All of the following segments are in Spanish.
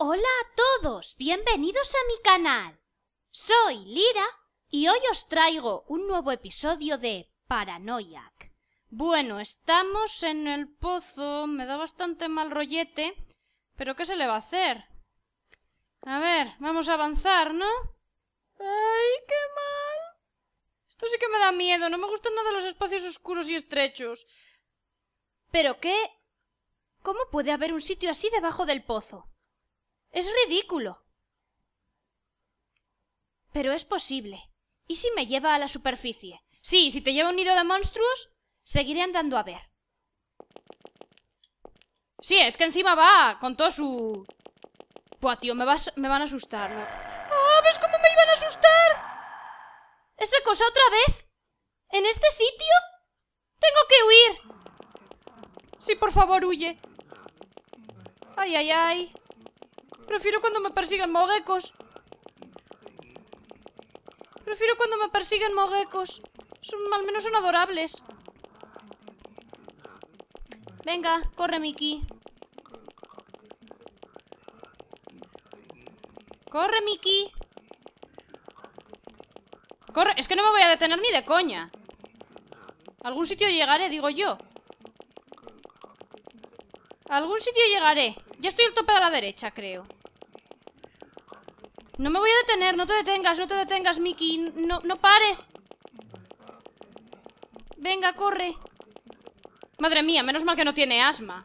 Hola a todos, bienvenidos a mi canal. Soy Lira y hoy os traigo un nuevo episodio de Paranoiac. Bueno, estamos en el pozo, me da bastante mal rollete, pero ¿qué se le va a hacer? A ver, vamos a avanzar, ¿no? ¡Ay, qué mal! Esto sí que me da miedo, no me gustan nada los espacios oscuros y estrechos. ¿Pero qué? ¿Cómo puede haber un sitio así debajo del pozo? Es ridículo. Pero es posible. ¿Y si me lleva a la superficie? Sí, si te lleva un nido de monstruos, seguiré andando a ver. Sí, es que encima va con todo su... Buah, tío, me, vas... me van a asustar. ¿no? ¡Ah, ves cómo me iban a asustar! ¿Esa cosa otra vez? ¿En este sitio? ¡Tengo que huir! Sí, por favor, huye. Ay, ay, ay. Prefiero cuando me persiguen mogecos. Prefiero cuando me persiguen mogecos. al menos son adorables. Venga, corre, Miki. Corre, Miki. Corre, es que no me voy a detener ni de coña. algún sitio llegaré, digo yo. algún sitio llegaré. Ya estoy al tope de la derecha, creo. No me voy a detener, no te detengas, no te detengas, Mickey. No, no pares. Venga, corre. Madre mía, menos mal que no tiene asma.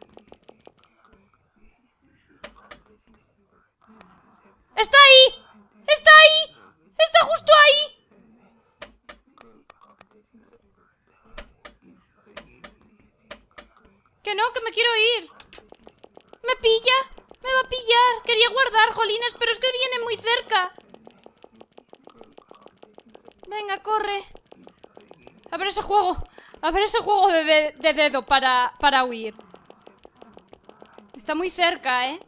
Que no, que me quiero ir. ¿Me pilla? Me va a pillar. Quería guardar, jolines, pero es que viene muy cerca. Venga, corre. A ver ese juego. A ver ese juego de, dedo para, para huir. Está muy cerca, ¿eh?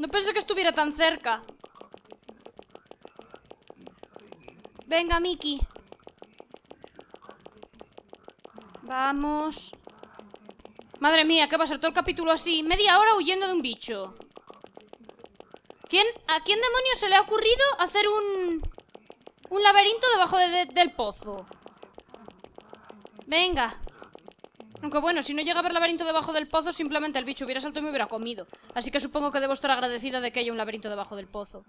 No pensé que estuviera tan cerca. Venga, Miki. Vamos. Madre mía, ¿qué va a ser todo el capítulo así? Media hora huyendo de un bicho. ¿A quién demonios se le ha ocurrido hacer un... un laberinto debajo del pozo? Venga. Aunque bueno, si no llega a haber laberinto debajo del pozo, simplemente el bicho hubiera salto y me hubiera comido. Así que supongo que debo estar agradecida de que haya un laberinto debajo del pozo.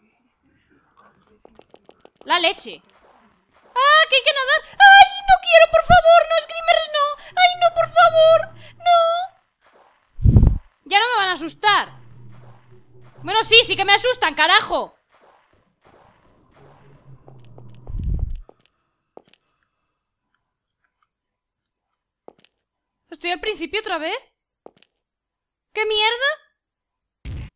¡La leche! ¡Ah, que hay que nadar! ¡Ay, no quiero, por favor! ¡No, Screamers, no! por favor! ¡No! Ya no me van a asustar. Bueno, sí, sí que me asustan, carajo. ¿Estoy al principio otra vez? ¿Qué mierda?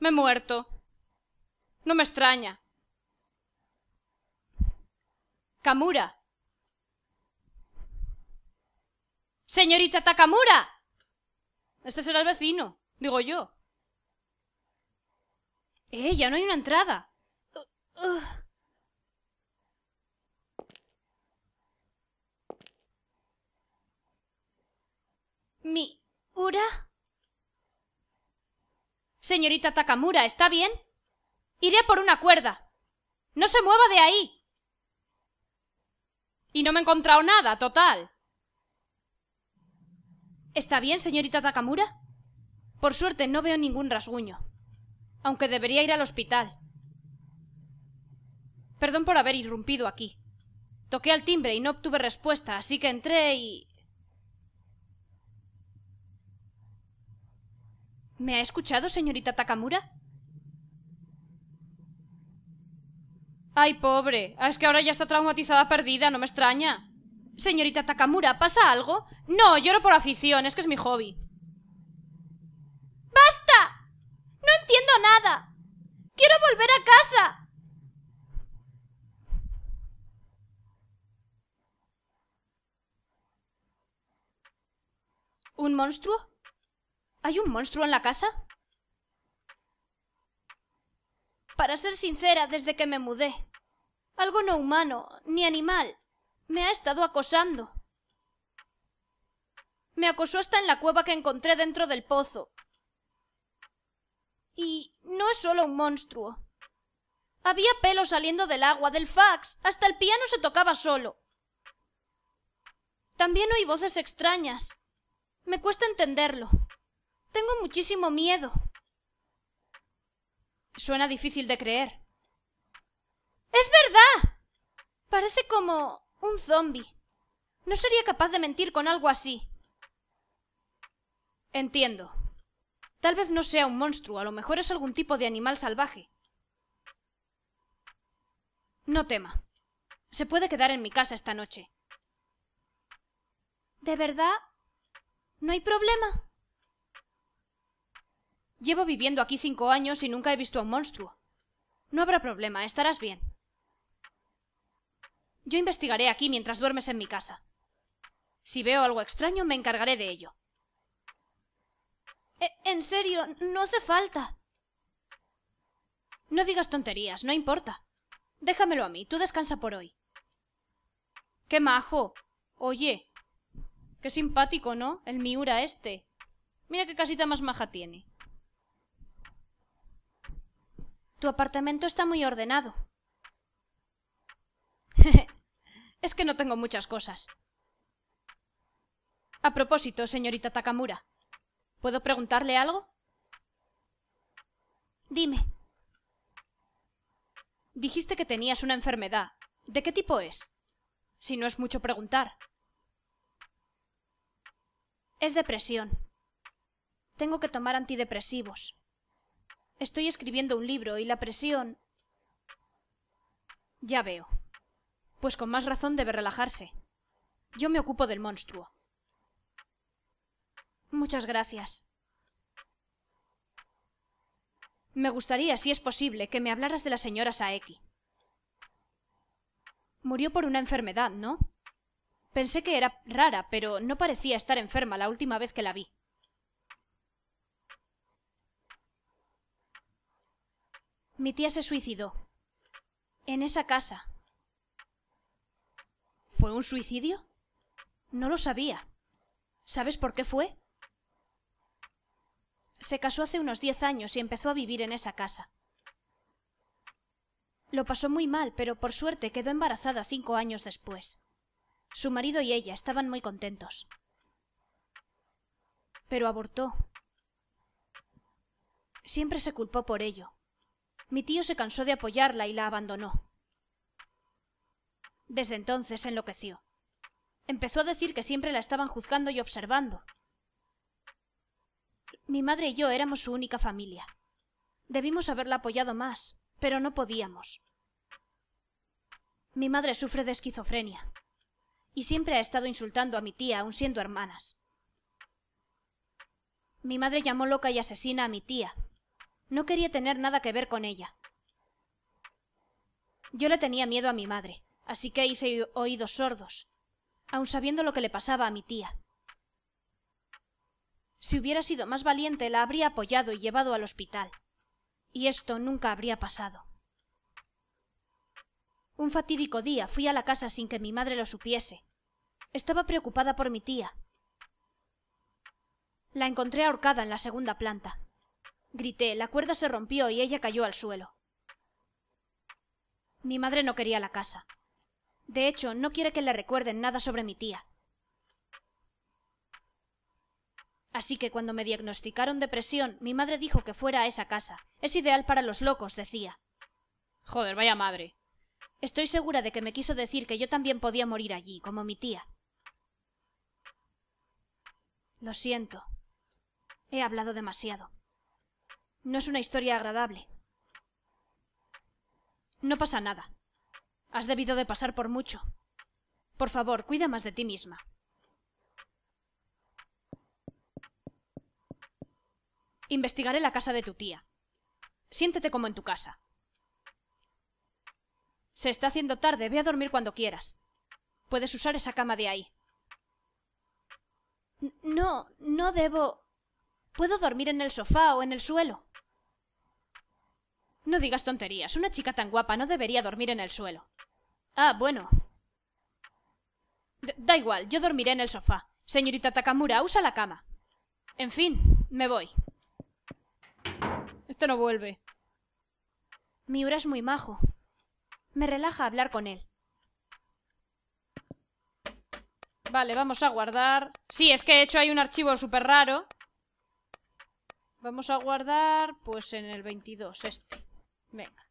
Me he muerto. No me extraña. Kamura. Señorita Takamura. Este será el vecino, digo yo. Eh, ya no hay una entrada. Uh, uh. ¿Mi ura? Señorita Takamura, ¿está bien? Iré por una cuerda. No se mueva de ahí. Y no me he encontrado nada, total. ¿Está bien, señorita Takamura? Por suerte no veo ningún rasguño. Aunque debería ir al hospital. Perdón por haber irrumpido aquí. Toqué al timbre y no obtuve respuesta, así que entré y... ¿Me ha escuchado, señorita Takamura? Ay, pobre. Ah, es que ahora ya está traumatizada perdida, no me extraña. Señorita Takamura, ¿pasa algo? No, lloro por afición, es que es mi hobby. ¡Basta! No entiendo nada. Quiero volver a casa. ¿Un monstruo? ¿Hay un monstruo en la casa? Para ser sincera, desde que me mudé. Algo no humano, ni animal, me ha estado acosando. Me acosó hasta en la cueva que encontré dentro del pozo. Y no es solo un monstruo. Había pelo saliendo del agua, del fax, hasta el piano se tocaba solo. También oí voces extrañas. Me cuesta entenderlo. Tengo muchísimo miedo. Suena difícil de creer. ¡Es verdad! Parece como... Un zombi. No sería capaz de mentir con algo así. Entiendo. Tal vez no sea un monstruo, a lo mejor es algún tipo de animal salvaje. No tema. Se puede quedar en mi casa esta noche. ¿De verdad? ¿No hay problema? Llevo viviendo aquí cinco años y nunca he visto a un monstruo. No habrá problema, estarás bien. Yo investigaré aquí mientras duermes en mi casa. Si veo algo extraño, me encargaré de ello. E, en serio, no hace falta. No digas tonterías, no importa. Déjamelo a mí, tú descansa por hoy. ¡Qué majo! Oye, qué simpático, ¿no? El Miura este. Mira qué casita más maja tiene. Tu apartamento está muy ordenado. Es que no tengo muchas cosas. A propósito, señorita Takamura, ¿puedo preguntarle algo? Dime. Dijiste que tenías una enfermedad. ¿De qué tipo es? Si no es mucho preguntar. Es depresión. Tengo que tomar antidepresivos. Estoy escribiendo un libro y la presión... Ya veo pues con más razón debe relajarse. Yo me ocupo del monstruo. Muchas gracias. Me gustaría, si es posible, que me hablaras de la señora Saeki. Murió por una enfermedad, ¿no? Pensé que era rara, pero no parecía estar enferma la última vez que la vi. Mi tía se suicidó. En esa casa, ¿Fue un suicidio? No lo sabía. ¿Sabes por qué fue? Se casó hace unos diez años y empezó a vivir en esa casa. Lo pasó muy mal, pero por suerte quedó embarazada cinco años después. Su marido y ella estaban muy contentos. Pero abortó. Siempre se culpó por ello. Mi tío se cansó de apoyarla y la abandonó. Desde entonces enloqueció. Empezó a decir que siempre la estaban juzgando y observando. Mi madre y yo éramos su única familia. Debimos haberla apoyado más, pero no podíamos. Mi madre sufre de esquizofrenia y siempre ha estado insultando a mi tía, aun siendo hermanas. Mi madre llamó loca y asesina a mi tía. No quería tener nada que ver con ella. Yo le tenía miedo a mi madre así que hice oídos sordos, aun sabiendo lo que le pasaba a mi tía. Si hubiera sido más valiente, la habría apoyado y llevado al hospital. Y esto nunca habría pasado. Un fatídico día fui a la casa sin que mi madre lo supiese. Estaba preocupada por mi tía. La encontré ahorcada en la segunda planta. Grité, la cuerda se rompió y ella cayó al suelo. Mi madre no quería la casa. De hecho, no quiere que le recuerden nada sobre mi tía. Así que cuando me diagnosticaron depresión, mi madre dijo que fuera a esa casa. Es ideal para los locos, decía. Joder, vaya madre. Estoy segura de que me quiso decir que yo también podía morir allí, como mi tía. Lo siento. He hablado demasiado. No es una historia agradable. No pasa nada. Has debido de pasar por mucho. Por favor, cuida más de ti misma. Investigaré la casa de tu tía. Siéntete como en tu casa. Se está haciendo tarde, ve a dormir cuando quieras. Puedes usar esa cama de ahí. No, no debo. Puedo dormir en el sofá o en el suelo. No digas tonterías. Una chica tan guapa no debería dormir en el suelo. Ah, bueno. da igual, yo dormiré en el sofá. Señorita Takamura, usa la cama. En fin, me voy. Esto no vuelve. Miura es muy majo. Me relaja hablar con él. Vale, vamos a guardar... Sí, es que he hecho hay un archivo súper raro. Vamos a guardar, pues, en el 22, este. Venga.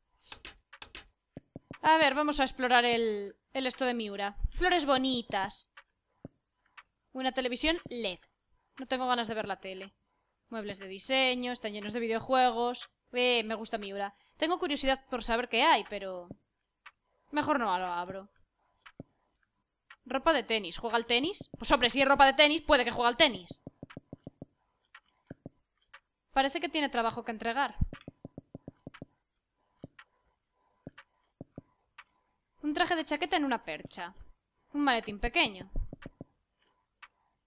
A ver, vamos a explorar el, el esto de Miura. Flores bonitas. Una televisión LED. No tengo ganas de ver la tele. Muebles de diseño, están llenos de videojuegos. Eh, me gusta Miura. Tengo curiosidad por saber qué hay, pero... Mejor no lo abro. Ropa de tenis. ¿Juega al tenis? Pues hombre, si es ropa de tenis, puede que juega al tenis. Parece que tiene trabajo que entregar. un traje de chaqueta en una percha, un maletín pequeño.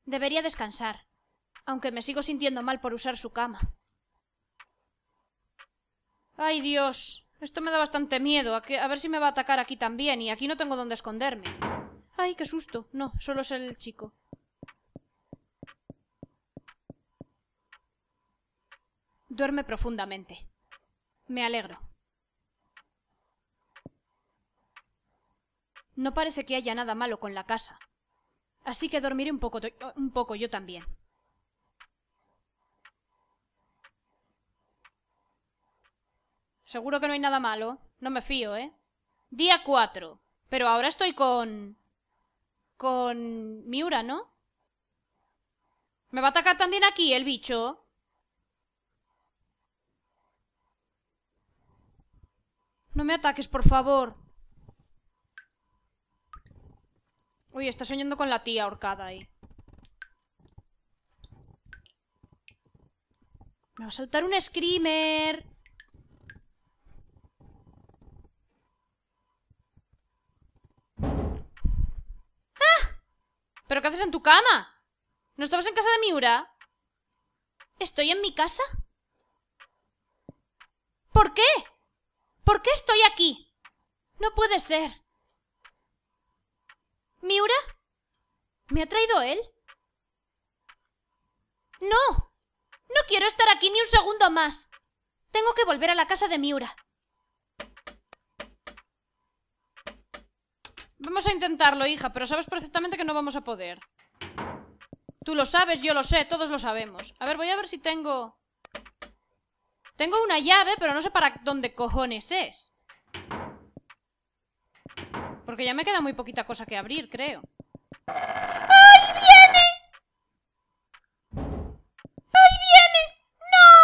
Debería descansar, aunque me sigo sintiendo mal por usar su cama. ¡Ay, Dios! Esto me da bastante miedo, a, a ver si me va a atacar aquí también, y aquí no tengo dónde esconderme. ¡Ay, qué susto! No, solo es el chico. Duerme profundamente. Me alegro. No parece que haya nada malo con la casa. Así que dormiré un poco, un poco yo también. Seguro que no hay nada malo. No me fío, ¿eh? Día 4. Pero ahora estoy con... Con... Miura, ¿no? ¿Me va a atacar también aquí el bicho? No me ataques, por favor. Uy, está soñando con la tía ahorcada ahí. Me va a saltar un screamer. ¡Ah! ¿Pero qué haces en tu cama? ¿No estabas en casa de Miura? ¿Estoy en mi casa? ¿Por qué? ¿Por qué estoy aquí? No puede ser. ¿Miura? ¿Me ha traído él? ¡No! No quiero estar aquí ni un segundo más. Tengo que volver a la casa de Miura. Vamos a intentarlo, hija, pero sabes perfectamente que no vamos a poder. Tú lo sabes, yo lo sé, todos lo sabemos. A ver, voy a ver si tengo... Tengo una llave, pero no sé para dónde cojones es porque ya me queda muy poquita cosa que abrir, creo. ¡Ahí viene! ¡Ahí viene! ¡No!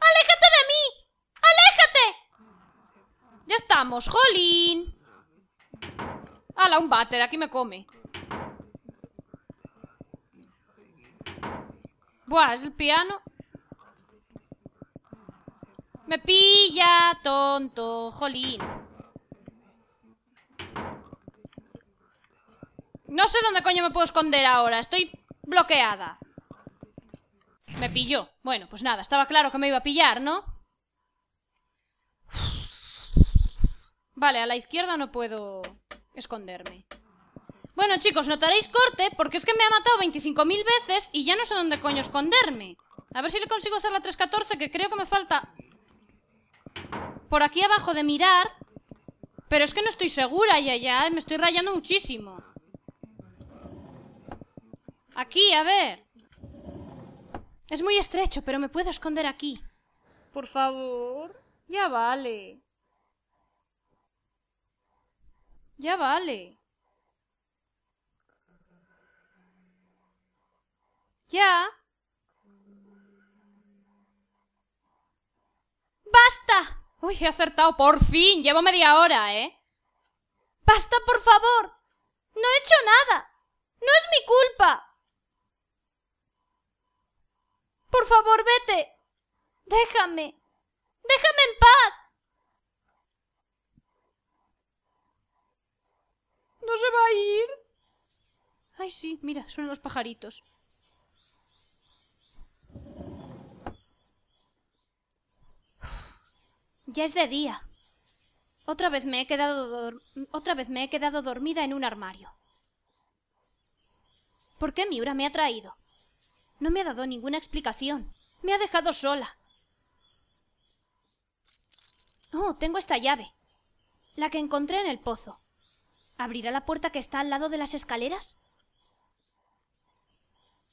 ¡Aléjate de mí! ¡Aléjate! Ya estamos, jolín. ¡Hala, un váter! Aquí me come. Buah, es el piano. Me pilla, tonto, jolín. No sé dónde coño me puedo esconder ahora. Estoy bloqueada. Me pilló. Bueno, pues nada, estaba claro que me iba a pillar, ¿no? Vale, a la izquierda no puedo esconderme. Bueno, chicos, notaréis corte porque es que me ha matado 25.000 veces y ya no sé dónde coño esconderme. A ver si le consigo hacer la 314, que creo que me falta... Por aquí abajo de mirar... Pero es que no estoy segura ya, ya, me estoy rayando muchísimo. Aquí, a ver. Es muy estrecho, pero me puedo esconder aquí. Por favor. Ya vale. Ya vale. Ya. ¡Basta! Uy, he acertado, por fin. Llevo media hora, ¿eh? ¡Basta, por favor! No he hecho nada. No es mi culpa. Por favor, vete. Déjame. Déjame en paz. No se va a ir. Ay, sí, mira, son los pajaritos. Ya es de día. Otra vez me he quedado otra vez me he quedado dormida en un armario. ¿Por qué Miura me ha traído? No me ha dado ninguna explicación. Me ha dejado sola. Oh, tengo esta llave. La que encontré en el pozo. ¿Abrirá la puerta que está al lado de las escaleras?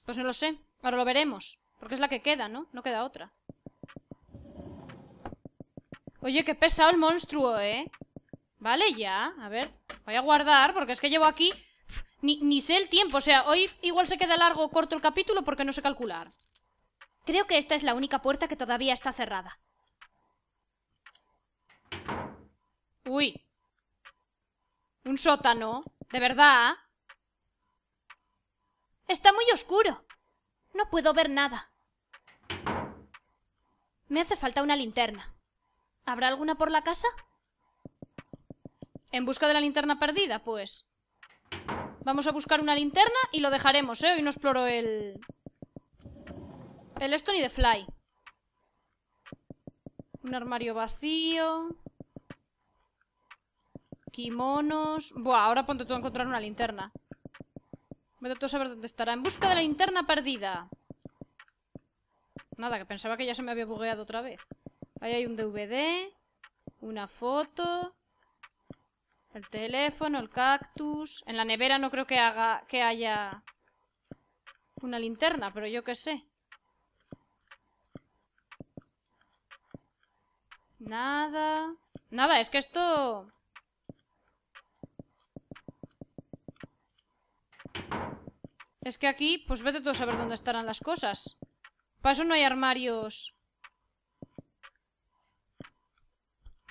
Pues no lo sé. Ahora lo veremos. Porque es la que queda, ¿no? No queda otra. Oye, qué pesado el monstruo, ¿eh? Vale, ya. A ver, voy a guardar porque es que llevo aquí ni, sé el tiempo, o sea, hoy igual se queda largo o corto el capítulo porque no sé calcular. Creo que esta es la única puerta que todavía está cerrada. Uy. Un sótano. ¿De verdad? Está muy oscuro. No puedo ver nada. Me hace falta una linterna. ¿Habrá alguna por la casa? ¿En busca de la linterna perdida, pues? Vamos a buscar una linterna y lo dejaremos, ¿eh? Hoy no exploro el... El esto de fly. Un armario vacío. Kimonos... Buah, ahora ponte tú a encontrar una linterna. Me tú saber dónde estará. En busca de la linterna perdida. Nada, que pensaba que ya se me había bugueado otra vez. Ahí hay un DVD. Una foto. El teléfono, el cactus... En la nevera no creo que, haga, que haya una linterna, pero yo qué sé. Nada... Nada, es que esto... Es que aquí, pues vete tú a saber dónde estarán las cosas. ¿Paso eso no hay armarios.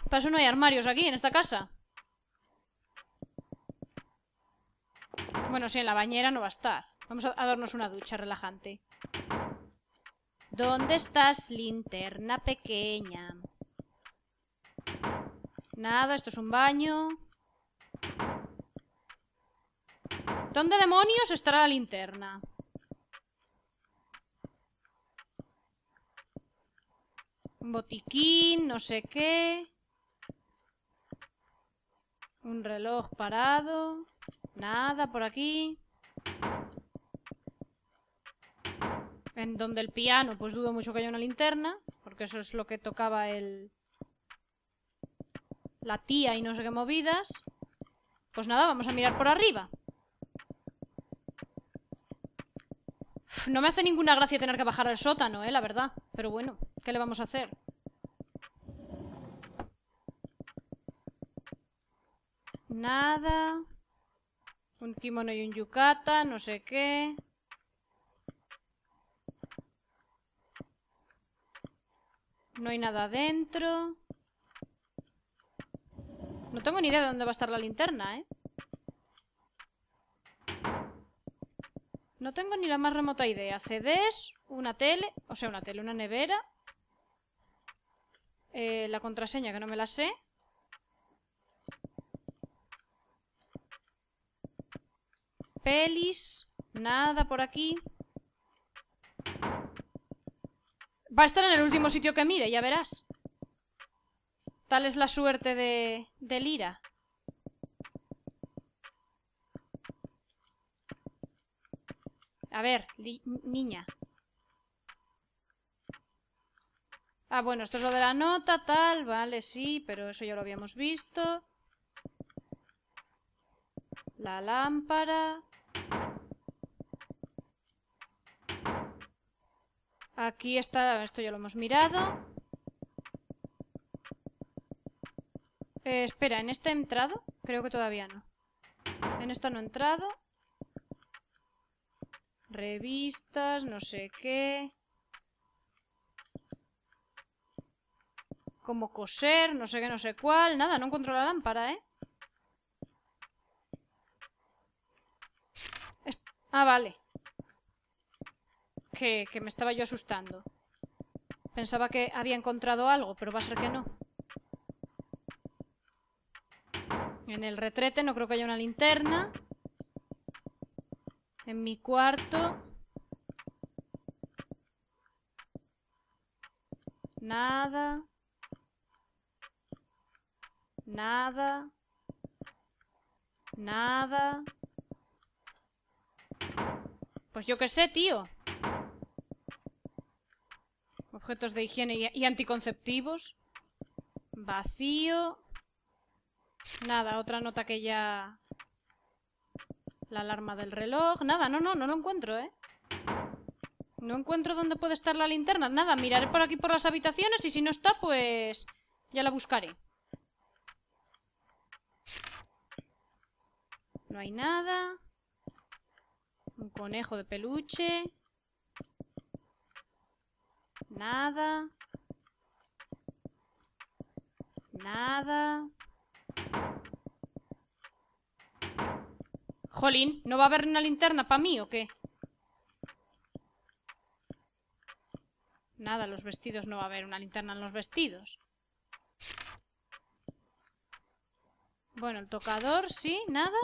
¿Paso eso no hay armarios aquí, en esta casa. Bueno, sí, en la bañera no va a estar. Vamos a darnos una ducha relajante. ¿Dónde estás, linterna pequeña? Nada, esto es un baño. ¿Dónde demonios estará la linterna? Un botiquín, no sé qué. Un reloj parado. Nada por aquí. En donde el piano, pues dudo mucho que haya una linterna, porque eso es lo que tocaba el... La tía y no sé qué movidas. Pues nada, vamos a mirar por arriba. no me hace ninguna gracia tener que bajar al sótano, eh, la verdad. Pero bueno, ¿qué le vamos a hacer? Nada... Un kimono y un yukata, no sé qué. No hay nada adentro. No tengo ni idea de dónde va a estar la linterna, ¿eh? No tengo ni la más remota idea. CDs, una tele, o sea, una tele, una nevera. Eh, la contraseña, que no me la sé. Pelis. Nada por aquí. Va a estar en el último sitio que mire, ya verás. Tal es la suerte de, Lira. A ver, niña. Ah, bueno, esto es lo de la nota, tal, vale, sí, pero eso ya lo habíamos visto. La lámpara. Aquí está, esto ya lo hemos mirado. Eh, espera, ¿en este he entrado? Creo que todavía no. En esta no he entrado. Revistas, no sé qué. Cómo coser, no sé qué, no sé cuál. Nada, no encuentro la lámpara, ¿eh? Ah, vale que, me estaba yo asustando. Pensaba que había encontrado algo, pero va a ser que no. En el retrete no creo que haya una linterna. En mi cuarto... Nada. Nada. Nada. Pues yo qué sé, tío. Objetos de higiene y, anticonceptivos. Vacío. Nada, otra nota que ya... La alarma del reloj. Nada, no, no, no lo encuentro, ¿eh? No encuentro dónde puede estar la linterna. Nada, miraré por aquí por las habitaciones y si no está, pues... Ya la buscaré. No hay nada. Un conejo de peluche. Nada. Nada. Jolín, ¿no va a haber una linterna para mí o qué? Nada, los vestidos no va a haber una linterna en los vestidos. Bueno, el tocador, sí, nada.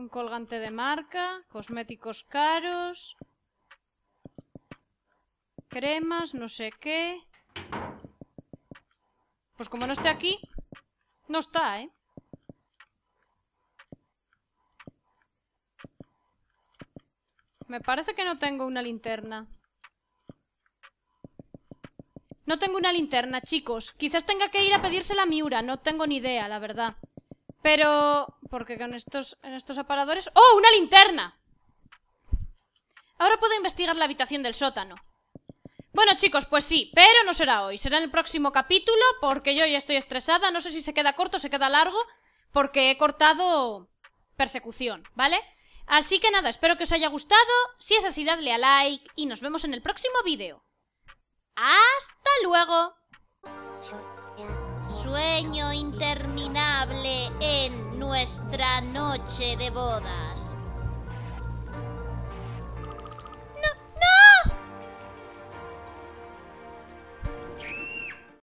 un colgante de marca, cosméticos caros, cremas, no sé qué. Pues como no esté aquí, no está, ¿eh? Me parece que no tengo una linterna. No tengo una linterna, chicos. Quizás tenga que ir a pedírsela a Miura, no tengo ni idea, la verdad. Pero porque con estos, estos aparadores... ¡Oh, una linterna! Ahora puedo investigar la habitación del sótano. Bueno, chicos, pues sí, pero no será hoy. Será en el próximo capítulo, porque yo ya estoy estresada. No sé si se queda corto o se queda largo, porque he cortado persecución, ¿vale? Así que nada, espero que os haya gustado. Si es así, dadle a like y nos vemos en el próximo vídeo. ¡Hasta luego! sueño interminable en nuestra noche de bodas.